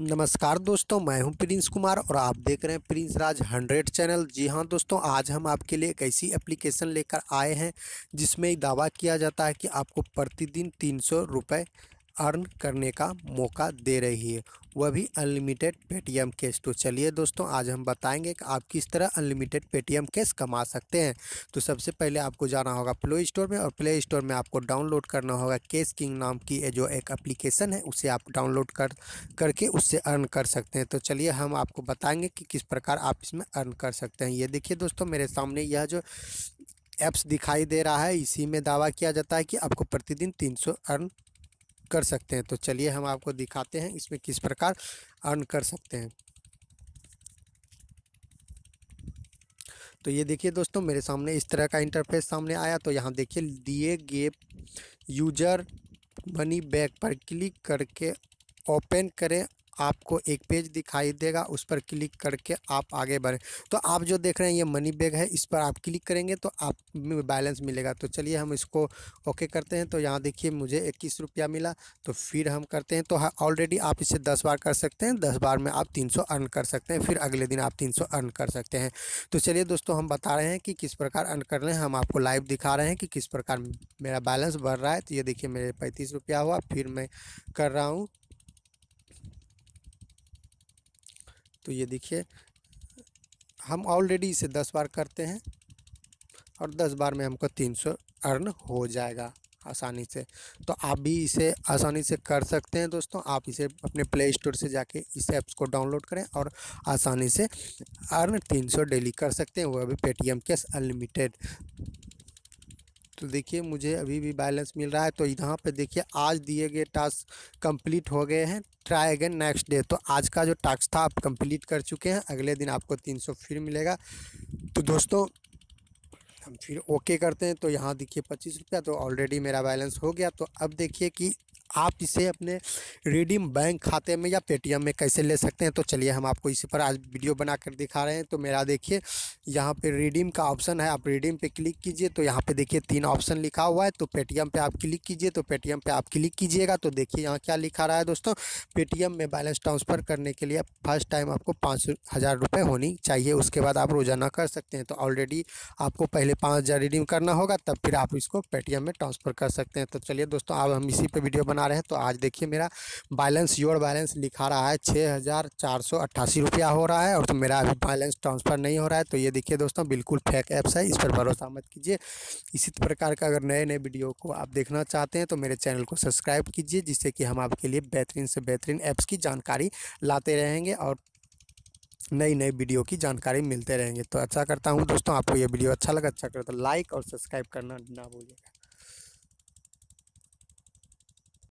नमस्कार दोस्तों मैं हूं प्रिंस कुमार और आप देख रहे हैं प्रिंस राज हंड्रेड चैनल जी हां दोस्तों आज हम आपके लिए एक ऐसी एप्लीकेशन लेकर आए हैं जिसमें दावा किया जाता है कि आपको प्रतिदिन तीन सौ रुपये अर्न करने का मौका दे रही है वह भी अनलिमिटेड पेटीएम कैश तो चलिए दोस्तों आज हम बताएंगे कि आप किस तरह अनलिमिटेड पेटीएम कैश कमा सकते हैं तो सबसे पहले आपको जाना होगा प्ले स्टोर में और प्ले स्टोर में आपको डाउनलोड करना होगा कैश किंग नाम की जो एक एप्लीकेशन है उसे आप डाउनलोड कर करके उससे अर्न कर सकते हैं तो चलिए हम आपको बताएँगे कि किस प्रकार आप इसमें अर्न कर सकते हैं ये देखिए दोस्तों मेरे सामने यह जो ऐप्स दिखाई दे रहा है इसी में दावा किया जाता है कि आपको प्रतिदिन 300 अर्न कर सकते हैं तो चलिए हम आपको दिखाते हैं इसमें किस प्रकार अर्न कर सकते हैं तो ये देखिए दोस्तों मेरे सामने इस तरह का इंटरफेस सामने आया तो यहाँ देखिए दिए गए यूजर मनी बैग पर क्लिक करके ओपन करें आपको एक पेज दिखाई देगा उस पर क्लिक करके आप आगे बढ़ें तो आप जो देख रहे हैं ये मनी बैग है इस पर आप क्लिक करेंगे तो आप बैलेंस मिलेगा तो चलिए हम इसको ओके करते हैं तो यहाँ देखिए मुझे इक्कीस रुपया मिला तो फिर हम करते हैं तो ऑलरेडी हाँ, आप इसे दस बार कर सकते हैं दस बार में आप तीन सौ अर्न कर सकते हैं फिर अगले दिन आप तीन सौ अर्न कर सकते हैं तो चलिए दोस्तों हम बता रहे हैं कि किस प्रकार अर्न कर रहे हैं हम आपको लाइव दिखा रहे हैं कि किस प्रकार मेरा बैलेंस बढ़ रहा है तो ये देखिए मेरे पैंतीस रुपया हुआ फिर मैं कर रहा हूँ तो ये देखिए हम ऑलरेडी इसे दस बार करते हैं और दस बार में हमको तीन सौ अर्न हो जाएगा आसानी से तो आप भी इसे आसानी से कर सकते हैं दोस्तों आप इसे अपने प्ले स्टोर से जाके इस ऐप्स को डाउनलोड करें और आसानी से अर्न 300 डेली कर सकते हैं वह भी पेटीएम कैश अनलिमिटेड तो देखिए मुझे अभी भी बैलेंस मिल रहा है तो यहाँ पे देखिए आज दिए गए टास्क कंप्लीट हो गए हैं ट्राई अगेन नेक्स्ट डे तो आज का जो टास्क था आप कंप्लीट कर चुके हैं अगले दिन आपको 300 फिर मिलेगा तो दोस्तों हम फिर ओके करते हैं तो यहाँ देखिए पच्चीस रुपया तो ऑलरेडी मेरा बैलेंस हो गया तो अब देखिए कि आप इसे अपने रिडीम बैंक खाते में या पेटीएम में कैसे ले सकते हैं तो चलिए हम आपको इसी पर आज वीडियो बना कर दिखा रहे हैं तो मेरा देखिए यहाँ पे रिडीम का ऑप्शन है आप रिडीम पे क्लिक कीजिए तो यहाँ पे देखिए तीन ऑप्शन लिखा हुआ है तो पेटीएम पे आप क्लिक कीजिए तो पेटीएम पे आप क्लिक कीजिएगा तो देखिए यहाँ क्या लिखा रहा है दोस्तों पेटीएम में बैलेंस ट्रांसफ़र करने के लिए फर्स्ट टाइम आपको पाँच हज़ार रुपये होनी चाहिए उसके बाद आप रोज़ाना कर सकते हैं तो ऑलरेडी आपको पहले पाँच हज़ार रिडीम करना होगा तब फिर आप इसको पेटीएम में ट्रांसफ़र कर सकते हैं तो चलिए दोस्तों अब हम इसी पर वीडियो बना बना रहे हैं तो आज देखिए मेरा बैलेंस योर बैलेंस लिखा रहा है छः हज़ार चार सौ अट्ठासी रुपया हो रहा है और तो मेरा अभी बैलेंस ट्रांसफ़र नहीं हो रहा है तो ये देखिए दोस्तों बिल्कुल फेक ऐप्स है इस पर भरोसा मत कीजिए इसी प्रकार का अगर नए नए वीडियो को आप देखना चाहते हैं तो मेरे चैनल को सब्सक्राइब कीजिए जिससे कि हम आपके लिए बेहतरीन से बेहतरीन ऐप्स की जानकारी लाते रहेंगे और नई नई वीडियो की जानकारी मिलते रहेंगे तो अच्छा करता हूँ दोस्तों आपको ये वीडियो अच्छा लगा अच्छा करता तो लाइक और सब्सक्राइब करना ना भूलिएगा